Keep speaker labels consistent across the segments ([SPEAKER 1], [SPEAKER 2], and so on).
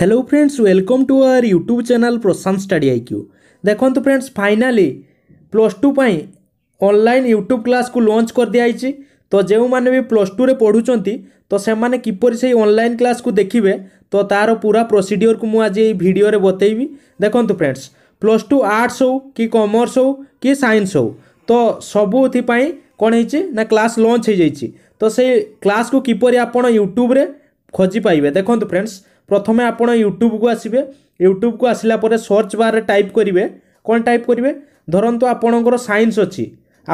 [SPEAKER 1] hello friends welcome to our YouTube channel Prashant study IQ ଦେଖନ୍ତୁ friends finally plus two ପାଇଁ online YouTube କ୍ଲାସ୍କୁ launch କରିଦିଆଯାଇଛି ତ ଯେଉଁମାନେ ବି ପ୍ଲସ୍ ଟୁରେ ପଢ଼ୁଛନ୍ତି ତ ସେମାନେ କିପରି ସେଇ ଅନଲାଇନ୍ କ୍ଲାସ୍କୁ ଦେଖିବେ ତ ତା'ର ପୁରା ପ୍ରୋସିଡ଼ିଓରକୁ ମୁଁ ଆଜି ଏଇ ଭିଡ଼ିଓରେ ବତେଇବି ଦେଖନ୍ତୁ ଫ୍ରେଣ୍ଡସ୍ ପ୍ଲସ୍ ଟୁ ଆର୍ଟ୍ସ ହେଉ କି କମର୍ସ ହେଉ କି ସାଇନ୍ସ ହେଉ ତ ସବୁଥିପାଇଁ କ'ଣ ହେଇଛି ନା କ୍ଲାସ୍ ଲଞ୍ଚ ହେଇଯାଇଛି ତ ସେଇ କ୍ଲାସ୍କୁ କିପରି ଆପଣ ୟୁଟ୍ୟୁବ୍ରେ ଖୋଜିପାରିବେ ଦେଖନ୍ତୁ ଫ୍ରେଣ୍ଡସ୍ প্রথমে আপনার ইউট্যুবকু আসবে ইউট্যুবকু আসলা পরে সর্চ বারে টাইপ করবে কোণ টাইপ করবে ধরন্তু আপনার সাইন্স অছি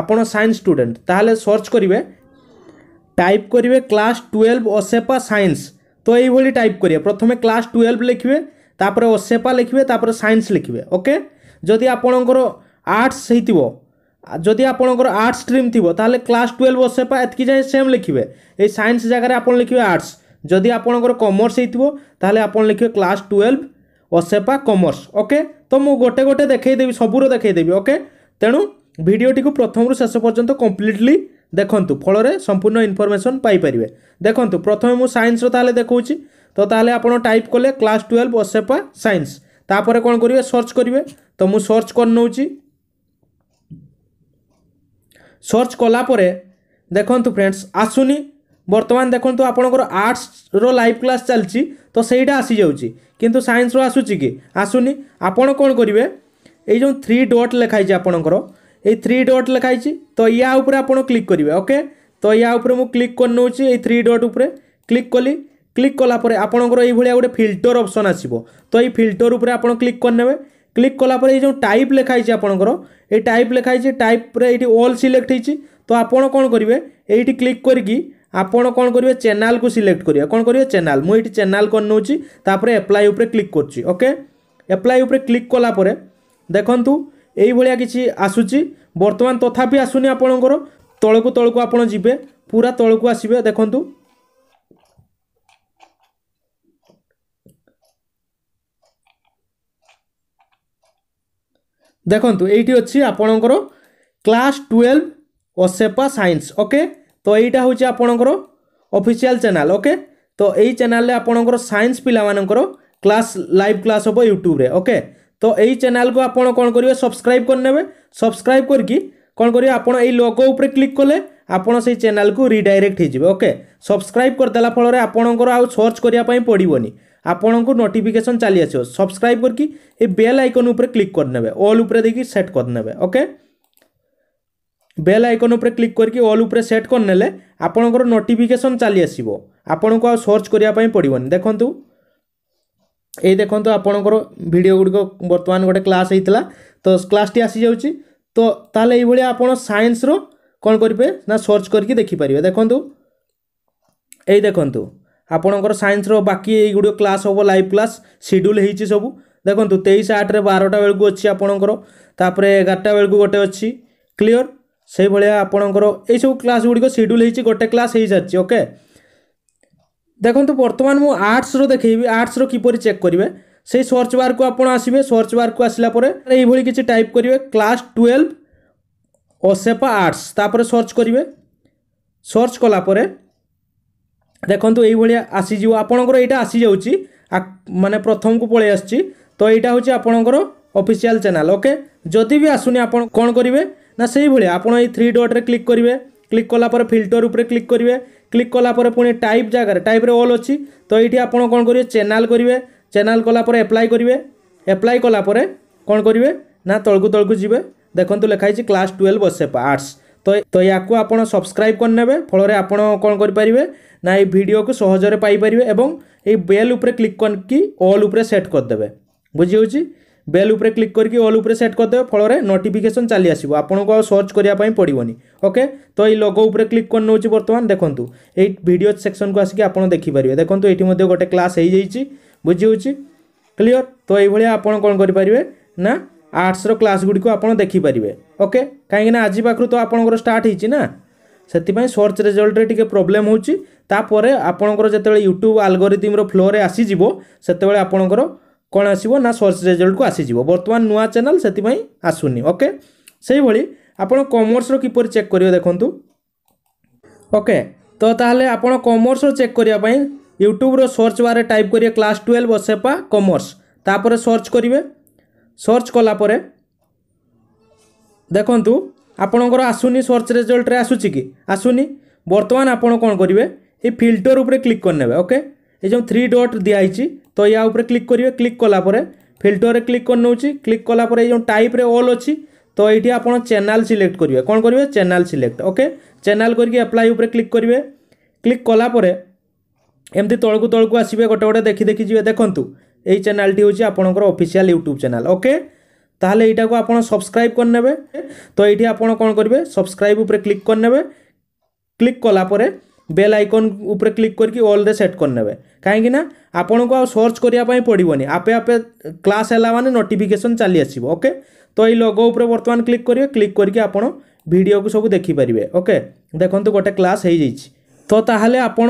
[SPEAKER 1] আপনার সাইন্স স্টুডেন্ট তাহলে সর্চ করবে টাইপ করবে ক্লাস টুয়েলভ অসেপা সাইন্স তো এইভাবে টাইপ করবে প্রথমে ক্লাস টুয়েলভ লিখবে তাপরে অসেপা লিখবে তাপরে সাইন্স লিখবে ওকে যদি আপনার আর্টস হয়েছিল যদি আপনার আর্টস স্ট্রিম থাকলে ক্লাস টুয়েলভ অসেপা এতকি যায় সেম লিখবে এই সাইন্স জায়গায় আপনার লিখবে আর্টস ଯଦି ଆପଣଙ୍କର କମର୍ସ ହେଇଥିବ ତାହେଲେ ଆପଣ ଲେଖିବେ କ୍ଲାସ୍ ଟୁଏଲ୍ଭ ଅସେପା କମର୍ସ ଓକେ ତ ମୁଁ ଗୋଟେ ଗୋଟେ ଦେଖେଇଦେବି ସବୁର ଦେଖେଇଦେବି ଓକେ ତେଣୁ ଭିଡ଼ିଓଟିକୁ ପ୍ରଥମରୁ ଶେଷ ପର୍ଯ୍ୟନ୍ତ କମ୍ପ୍ଲିଟଲି ଦେଖନ୍ତୁ ଫଳରେ ସମ୍ପୂର୍ଣ୍ଣ ଇନଫର୍ମେସନ୍ ପାଇପାରିବେ ଦେଖନ୍ତୁ ପ୍ରଥମେ ମୁଁ ସାଇନ୍ସର ତାହେଲେ ଦେଖାଉଛି ତ ତାହେଲେ ଆପଣ ଟାଇପ୍ କଲେ କ୍ଲାସ୍ ଟୁଏଲ୍ଭ ଅସେପା ସାଇନ୍ସ ତାପରେ କ'ଣ କରିବେ ସର୍ଚ୍ଚ କରିବେ ତ ମୁଁ ସର୍ଚ୍ଚ କରିନେଉଛି ସର୍ଚ୍ଚ କଲାପରେ ଦେଖନ୍ତୁ ଫ୍ରେଣ୍ଡସ୍ ଆସୁନି বর্তমান দেখন্তু আপনার আর্টসর লাইভ ক্লাস চালছি তো সেইটা আসি যাচ্ছি কিন্তু সাইন্সর আসুচি কি আসুনি আপনার কোণ করবে এই যে থ্রি ডট লেখা হয়েছে আপনার এই থ্রি ডট লেখা হয়েছে তো ইয়া উপরে আপনার ক্লিক করবে ওকে তো ইয়া উপরে মু ক্লিক করে নেছি এই থ্রি ডট উপরে ক্লিক কলি ক্লিক কলাপরে আপনার এইভাবে গোটে ফিল্টর অপসন আসব তো এই ফিল্টর উপরে আপনার ক্লিক করে নেবে ক্লিক কলাপরে এই যে টাইপ লেখা হয়েছে আপনার এই টাইপ লেখা হয়েছে টাইপরে এইটি অল সিলেক্ট হয়েছি তো আপনার কোণ করবে এইটি ক্লিক করি ଆପଣ କ'ଣ କରିବେ ଚ୍ୟାନେଲ୍କୁ ସିଲେକ୍ଟ କରିବା କ'ଣ କରିବେ ଚ୍ୟାନେଲ୍ ମୁଁ ଏଇଠି ଚ୍ୟାନେଲ୍ କରି ନେଉଛି ତାପରେ ଆପ୍ଲାଏ ଉପରେ କ୍ଲିକ୍ କରୁଛି ଓକେ ଆପ୍ଲାଏ ଉପରେ କ୍ଲିକ୍ କଲା ପରେ ଦେଖନ୍ତୁ ଏଇଭଳିଆ କିଛି ଆସୁଛି ବର୍ତ୍ତମାନ ତଥାପି ଆସୁନି ଆପଣଙ୍କର ତଳକୁ ତଳକୁ ଆପଣ ଯିବେ ପୁରା ତଳକୁ ଆସିବେ ଦେଖନ୍ତୁ ଦେଖନ୍ତୁ ଏଇଠି ଅଛି ଆପଣଙ୍କର କ୍ଲାସ୍ ଟୁଏଲ୍ଭ ଓସେପା ସାଇନ୍ସ ଓକେ तो यहाँ हूँ आपणकर अफिसील चेल ओके तो यही चेल आपर सैंस पाकर क्लास लाइव क्लास हम यूट्यूब ओके तो यही चेल को आप कौन करेंगे सब्सक्राइब करने सब्सक्राइब करके कौन कर आप लग क्लिक कले आप चेल को रिडाइरेक्ट होके सब्सक्राइब करदे फल आज सर्च करने पड़े आपण को नोटिफिकेसन चली आस सब्सक्राइब करके बेल आइकन उपर क्लिक करदे अल्प देखिए सेट करदे ओके ବେଲ୍ ଆଇକନ୍ ଉପରେ କ୍ଲିକ୍ କରିକି ଅଲ୍ ଉପରେ ସେଟ୍ କରିନେଲେ ଆପଣଙ୍କର ନୋଟିଫିକେସନ୍ ଚାଲିଆସିବ ଆପଣଙ୍କୁ ଆଉ ସର୍ଚ୍ଚ କରିବା ପାଇଁ ପଡ଼ିବନି ଦେଖନ୍ତୁ ଏଇ ଦେଖନ୍ତୁ ଆପଣଙ୍କର ଭିଡ଼ିଓ ଗୁଡ଼ିକ ବର୍ତ୍ତମାନ ଗୋଟେ କ୍ଲାସ୍ ହେଇଥିଲା ତ କ୍ଲାସ୍ଟି ଆସିଯାଉଛି ତ ତାହେଲେ ଏଇଭଳିଆ ଆପଣ ସାଇନ୍ସର କ'ଣ କରିବେ ନା ସର୍ଚ୍ଚ କରିକି ଦେଖିପାରିବେ ଦେଖନ୍ତୁ ଏଇ ଦେଖନ୍ତୁ ଆପଣଙ୍କର ସାଇନ୍ସର ବାକି ଏଇଗୁଡ଼ିକ କ୍ଲାସ୍ ହେବ ଲାଇଭ୍ କ୍ଲାସ୍ ସିଡ୍ୟୁଲ୍ ହେଇଛି ସବୁ ଦେଖନ୍ତୁ ତେଇଶ ଆଠରେ ବାରଟା ବେଳକୁ ଅଛି ଆପଣଙ୍କର ତାପରେ ଏଗାରଟା ବେଳକୁ ଗୋଟେ ଅଛି କ୍ଲିଅର୍ সেইভাবে আপনার এইসব ক্লাস গুড়ি সিড্যুল হয়েছি গোটে ক্লাস হয়ে সারিছে ওকে দেখুন বর্তমান মু আর্টসর দেখবি আর্টসর কিপর চেক করবে সেই সর্চ বারক আপনার আসবে সর্চ বারক আসলা পরে এইভাবে কিছু টাইপ করবে ক্লাস টুয়েলভ অসেপা আর্টস তাপরে সর্চ করবে সর্চ কলাপরে দেখুন এইভাবে আসিযোগ আপনার এইটা আসিযাচ্ছি মানে প্রথমকু পলাই আসছি তো এইটা হচ্ছে আপনার অফিসিয়াল চ্যানেল ওকে যদি বি আসুনি আপনার কোণ করবে না সেইভাবে আপনার এই থ্রি ডট্রে ক্লিক করবে ক্লিক কলাপরে ফিল্টর উপরে ক্লিক করবে ক্লিক কলাপরে পুঁ টাইপ জায়গায় টাইপ্রে অল অছি তো এইটি আপনার কম করবে চ্যানেল করবে চ্যানেল কলাপরে এপ্লাই করবে এপ্লাই কলাপরে কম করবে না তলকু তলকু যাবে দেখুন লেখা হয়েছে ক্লাস টুয়েলভ অসেপ আর্টস তো তো ইয়াকু আপনার সবসক্রাইব করে নেবে ফলরে আপনার কম করে পারে না এই ভিডিওকে সহজরে পাইপারে এবং এই বেল উপরে ক্লিক করি অল উপরে সেট করে দেবে বুঝি হচ্ছে বেল উপরে ক্লিক করি অল উপরে সেট করেদেবে ফলরে নোটিফিকেসন চালি আসব আপনার সর্চ করা পড়বনি ওকে তো এই লগো উপরে ক্লিক করে নেছি বর্তমান দেখুন এই ভিডিও সেকশন কু আসিকি আপনার দেখিপারে দেখুন এটি গোটে ক্লাস হয়ে যাই বুঝি হচ্ছে ক্লিয়র তো এইভাবে আপনার কম করে পারে না আর্টসর ক্লাস গুড়ি আপনার দেখিপারে ওকে কিনা আজ পাখু তো আপনার স্টার্ট হয়েছি না ସେଥିପାଇଁ ସର୍ଚ୍ଚ ରେଜଲ୍ଟରେ ଟିକେ ପ୍ରୋବ୍ଲେମ୍ ହେଉଛି ତାପରେ ଆପଣଙ୍କର ଯେତେବେଳେ ୟୁଟ୍ୟୁବ୍ ଆଲଗୋରିଦିମ୍ର ଫ୍ଲୋରେ ଆସିଯିବ ସେତେବେଳେ ଆପଣଙ୍କର କ'ଣ ଆସିବ ନା ସର୍ଚ୍ଚ ରେଜଲ୍ଟକୁ ଆସିଯିବ ବର୍ତ୍ତମାନ ନୂଆ ଚ୍ୟାନେଲ୍ ସେଥିପାଇଁ ଆସୁନି ଓକେ ସେଇଭଳି ଆପଣ କମର୍ସର କିପରି ଚେକ୍ କରିବେ ଦେଖନ୍ତୁ ଓକେ ତ ତାହେଲେ ଆପଣ କମର୍ସର ଚେକ୍ କରିବା ପାଇଁ ୟୁଟ୍ୟୁବ୍ର ସର୍ଚ୍ଚ ବାରେ ଟାଇପ୍ କରିବେ କ୍ଲାସ୍ ଟୁଏଲ୍ଭ ସେପା କମର୍ସ ତାପରେ ସର୍ଚ୍ଚ କରିବେ ସର୍ଚ୍ଚ କଲା ପରେ ଦେଖନ୍ତୁ ଆପଣଙ୍କର ଆସୁନି ସର୍ଚ୍ଚ ରେଜଲ୍ଟରେ ଆସୁଛି କି ଆସୁନି ବର୍ତ୍ତମାନ ଆପଣ କ'ଣ କରିବେ এই ফিল্টর উপরে ক্লিক করে নেবে ওকে এই যে থ্রি ডট দিয়া হয়েছি ତ ୟା ଉପରେ କ୍ଲିକ୍ କରିବେ କ୍ଲିକ୍ କଲାପରେ ଫିଲ୍ଟରରେ କ୍ଲିକ୍ କରିନେଉଛି କ୍ଲିକ୍ କଲାପରେ ଏଇ ଯେଉଁ ଟାଇପ୍ରେ ଅଲ୍ ଅଛି ତ ଏଇଠି ଆପଣ ଚ୍ୟାନେଲ୍ ସିଲେକ୍ଟ କରିବେ କ'ଣ କରିବେ ଚ୍ୟାନେଲ୍ ସିଲେକ୍ଟ ଓକେ ଚ୍ୟାନେଲ୍ କରିକି ଆପ୍ଲାଏ ଉପରେ କ୍ଲିକ୍ କରିବେ କ୍ଲିକ୍ କଲାପରେ ଏମିତି ତଳକୁ ତଳକୁ ଆସିବେ ଗୋଟେ ଗୋଟେ ଦେଖି ଦେଖି ଯିବେ ଦେଖନ୍ତୁ ଏଇ ଚ୍ୟାନେଲ୍ଟି ହେଉଛି ଆପଣଙ୍କର অফিসিয়াল ୟୁଟ୍ୟୁବ୍ ଚ୍ୟାନେଲ୍ ଓକେ ତାହେଲେ ଏଇଟାକୁ ଆପଣ ସବସ୍କ୍ରାଇବ୍ କରିନେବେ নেবে তো এইটি আপনার কোণ করবে সবসক্রাইব উপরে ক্লিক করে নেবে ক্লিক ବେଲ୍ ଆଇକନ୍ ଉପରେ କ୍ଲିକ୍ କରିକି ଅଲ୍ରେ ସେଟ୍ କରିନେବେ କାହିଁକି ନା ଆପଣଙ୍କୁ ଆଉ ସର୍ଚ୍ଚ କରିବା ପାଇଁ ପଡ଼ିବନି ଆପେ ଆପେ କ୍ଲାସ୍ ହେଲା ମାନେ ନୋଟିଫିକେସନ୍ ଚାଲି ଆସିବ ଓକେ ତ ଏଇ ଲୋଗୋ ଉପରେ ବର୍ତ୍ତମାନ କ୍ଲିକ୍ କରିବେ କ୍ଲିକ୍ କରିକି ଆପଣ ଭିଡ଼ିଓକୁ ସବୁ ଦେଖିପାରିବେ ଓକେ ଦେଖନ୍ତୁ ଗୋଟେ କ୍ଲାସ୍ ହେଇଯାଇଛି ତ ତାହେଲେ ଆପଣ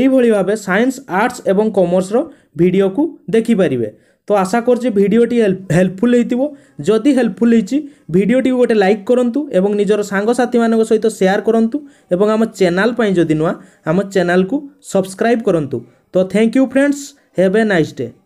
[SPEAKER 1] ଏଇଭଳି ଭାବେ ସାଇନ୍ସ ଆର୍ଟ୍ସ ଏବଂ କମର୍ସର ଭିଡ଼ିଓକୁ ଦେଖିପାରିବେ তো আশা করছি ভিডিওটি হেল্পফুল হয়েছিল যদি হেল্পফুল হয়েছি ভিডিওটি গোটে লাইক করতু এবং নিজের সাংসাথী মান সহ সেয়ার করতু এবং আমার চ্যানেল পাই যদি নয় আমার চ্যানেল কু সবসক্রাইব করতু তো thank you friends have a nice day